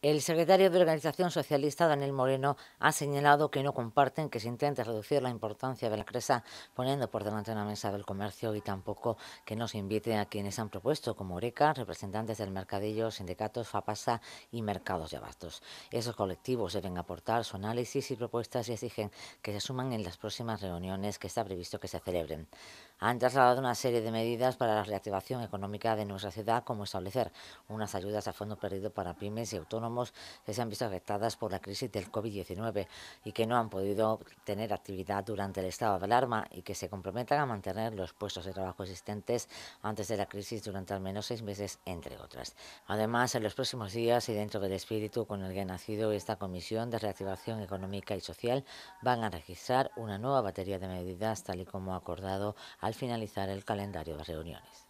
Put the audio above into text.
El secretario de Organización Socialista, Daniel Moreno, ha señalado que no comparten que se intente reducir la importancia de la cresa poniendo por delante una mesa del comercio y tampoco que no se invite a quienes han propuesto, como Oreca, representantes del mercadillo, sindicatos, FAPASA y mercados de abastos. Esos colectivos deben aportar su análisis y propuestas y exigen que se suman en las próximas reuniones que está previsto que se celebren. Han trasladado una serie de medidas para la reactivación económica de nuestra ciudad, como establecer unas ayudas a fondo perdido para pymes y autónomos que se han visto afectadas por la crisis del COVID-19 y que no han podido tener actividad durante el estado de alarma y que se comprometan a mantener los puestos de trabajo existentes antes de la crisis durante al menos seis meses, entre otras. Además, en los próximos días y dentro del espíritu con el que ha nacido esta Comisión de Reactivación Económica y Social, van a registrar una nueva batería de medidas, tal y como ha acordado al finalizar el calendario de reuniones.